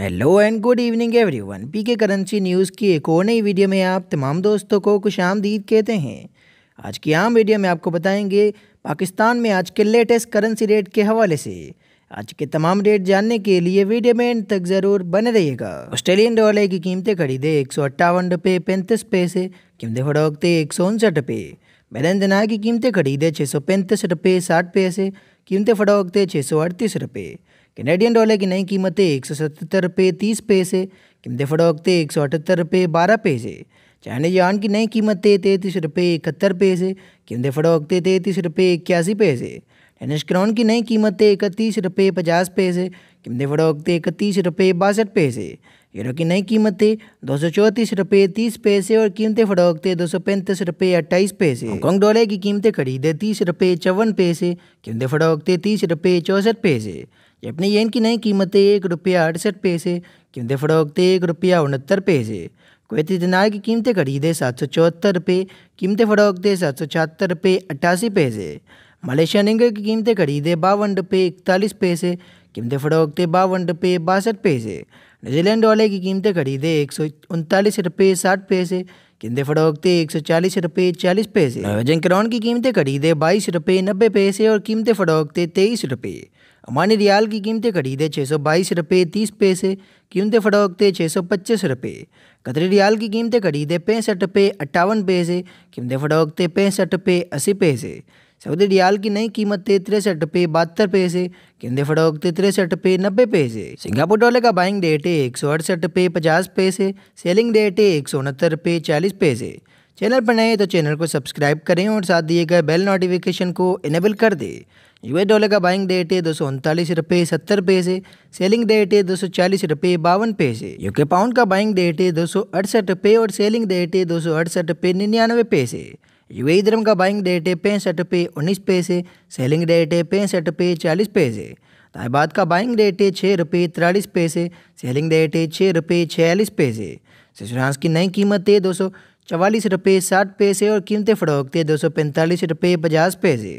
hello and good evening everyone PK currency news की एक और नई वीडियो में आप तमाम दोस्तों को खुश आमदीद कहते हैं आज की आम वीडियो में आपको बताएंगे पाकिस्तान में आज के लेटेस्ट करेंसी रेट के हवाले से आज के तमाम रेट जानने के लिए वीडियो में एंड तक ज़रूर बने रहिएगा ऑस्ट्रेलियन डॉलर की कीमतें खरीदे एक सौ अट्ठावन रुपये पैंतीस पैसे कीमतें फरोखते एक सौ उनसठ रुपये बैलेंस दिनार की कीमतें खरीदे छः सौ पैंतीस रुपये साठ पैसे कीमतें फरोखते छः सौ अड़तीस रुपये कैनेडियन डॉलर की नई कीमतें एक सौ सतहत्तर रुपये तीस पैसे कीमतें फड़ौकते एक सौ अठहत्तर रुपये बारह पैसे चाइनीज यान की नई कीमतें तैंतीस रुपये इकहत्तर पैसे कीमतें फड़ौकते तैंतीस रुपये इक्यासी पैसे डेनिश क्राउन की नई कीमतें इकतीस रुपये पचास पैसे कीमतें फड़ौकते इकतीस रुपये बासठ पैसे यूरो की नई कीमतें दो सौ चौंतीस रुपये तीस पैसे और कीमतें फड़ौकते दो सौ पैंतीस रुपये अट्ठाईस पैसे हॉन्ग डॉलर की कीमतें खरीदे तीस रुपये चौवन पैसे कीमतें फड़ौकते तीस रुपये चौंसठ पैसे अपने येन की नई कीमतें एक रुपया अड़सठ पैसे कीमतें फड़ोकते एक रुपया उनहत्तर पैसे कुवैती दिनार की कीमतें खरीदे सात सौ चौहत्तर रुपये कीमतें फड़ोकते सात सौ छहत्तर रुपये अट्ठासी पैसे मलेशिया रिंगर की कीमतें खरीदे बावन रुपये इकतालीस पैसे कीमतें फड़ोकते बावन रुपये बासठ पैसे न्यूजीलैंड डॉलर की कीमतें खरीदे एक सौ उनतालीस रुपये साठ पैसे कीमतें फड़ोकते एक सौ चालीस रुपये चालीस पैसे नॉर्वेजन की कीमतें खरीदे बाईस रुपये नब्बे पैसे और कीमतें फड़ोकते तेईस रुपये अमानी रियाल की कीमतें खरीदे छः सौ बाईस रुपये तीस पैसे कीमतें फरोख्ते छः सौ पच्चीस रुपये कतरी रियाल की कीमतें खरीदे पैंसठ रुपये अट्ठावन पैसे कीमतें फरोख्ते पैंसठ रुपये अस्सी पैसे सऊदी रियाल की नई कीमत थे तिरसठ रुपये बहत्तर पैसे कीमतें फरोख्ते तिरसठ रुपये नब्बे पैसे सिंगापुर डॉलर का बाइंग डेट है एक सौ अड़सठ रुपये पचास पैसे सेलिंग डेट है एक सौ उनहत्तर रुपये चालीस पैसे चैनल पर नए तो चैनल को सब्सक्राइब करें और साथ दिए गए बेल नोटिफिकेशन को इनेबल कर दें एस डॉलर का बाइंग डेट है दो सौ उनतालीस रुपये सत्तर पैसे सेलिंग डेट है दो सौ चालीस रुपये बावन पैसे यूके पाउंड का बाइंग डेट है दो सौ अड़सठ रुपये और सेलिंग डेट है दो सौ अड़सठ रुपये निन्यानवे पैसे यूए धर्म का बाइंग डेट है पैंसठ रुपये उन्नीस पैसे सेलिंग डेट है पैंसठ रुपये चालीस पैसे ताइबाद का बाइंग डेट है छः रुपये तिरालीस पैसे सेलिंग डेट है छः रुपये छियालीस पैसे ससुरांस की नई कीमत है दो सौ चवालीस रुपये साठ पैसे और कीमतें फरोख्त दो सौ पैंतालीस रुपये पचास पैसे